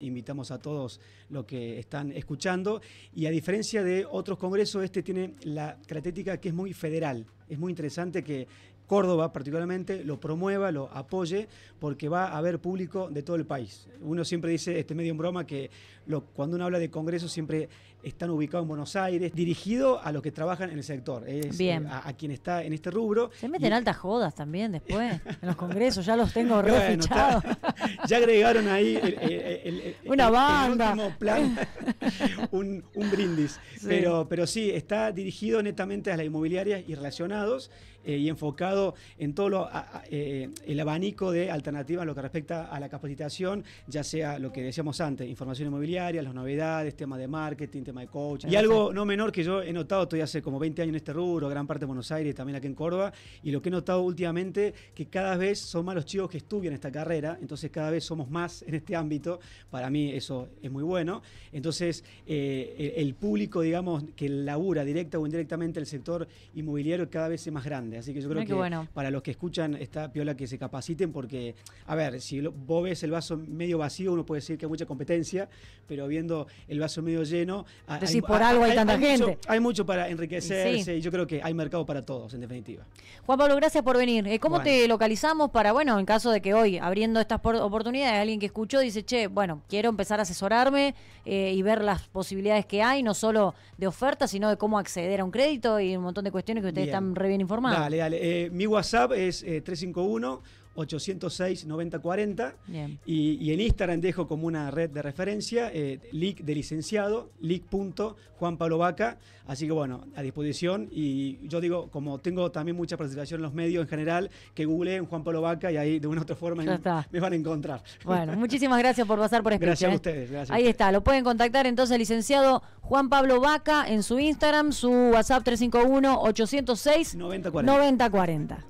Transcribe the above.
Invitamos a todos los que están escuchando y a diferencia de otros congresos, este tiene la característica que es muy federal. Es muy interesante que Córdoba particularmente, lo promueva, lo apoye, porque va a haber público de todo el país. Uno siempre dice, este medio en broma, que cuando uno habla de congresos siempre están ubicados en Buenos Aires, dirigido a los que trabajan en el sector, eh, A, quien está en este rubro. Se meten altas jodas también después, en los congresos, ya los tengo re ya agregaron ahí el, Una banda. un, brindis. Pero, pero sí, está dirigido netamente a las inmobiliarias y relacionados eh, y enfocado en todo eh, el abanico de alternativas en lo que respecta a la capacitación, ya sea lo que decíamos antes, información inmobiliaria, las novedades, tema de marketing, tema de coaching. Y algo no menor que yo he notado, estoy hace como 20 años en este rubro, gran parte de Buenos Aires, también aquí en Córdoba, y lo que he notado últimamente, que cada vez son más los chicos que estudian esta carrera, entonces cada vez somos más en este ámbito, para mí eso es muy bueno. Entonces, eh, el, público, digamos, que labura directa o indirectamente el sector inmobiliario cada vez es más grande, así que yo creo que, para los que escuchan esta piola que se capaciten, porque, a ver, si vos ves el vaso medio vacío, uno puede decir que hay mucha competencia, pero viendo el vaso medio lleno. Ah, hay, Decir, por ah, algo hay, tanta gente. hay mucho para enriquecerse y yo creo que hay mercado para todos, en definitiva. Juan Pablo, gracias por venir. Eh, ¿Cómo te localizamos para, bueno, en caso de que hoy, abriendo estas oportunidades, alguien que escuchó dice, che, bueno, quiero empezar a asesorarme eh, y ver las posibilidades que hay, no solo de oferta, sino de cómo acceder a un crédito y un montón de cuestiones que ustedes están re bien informados. Dale, dale. Eh, mi WhatsApp es 351 eh, 806 9040. Y, y en Instagram dejo como una red de referencia, eh, LIC de licenciado, Vaca Así que bueno, a disposición. Y yo digo, como tengo también mucha participación en los medios en general, que googleen Juan Pablo Vaca y ahí de una u otra forma me van a encontrar. Bueno, muchísimas gracias por pasar por escuchar. Este gracias a ¿eh? ustedes. ahí está, lo pueden contactar entonces, licenciado Juan Pablo Vaca, en su Instagram, su WhatsApp 351 806 9040. 9040.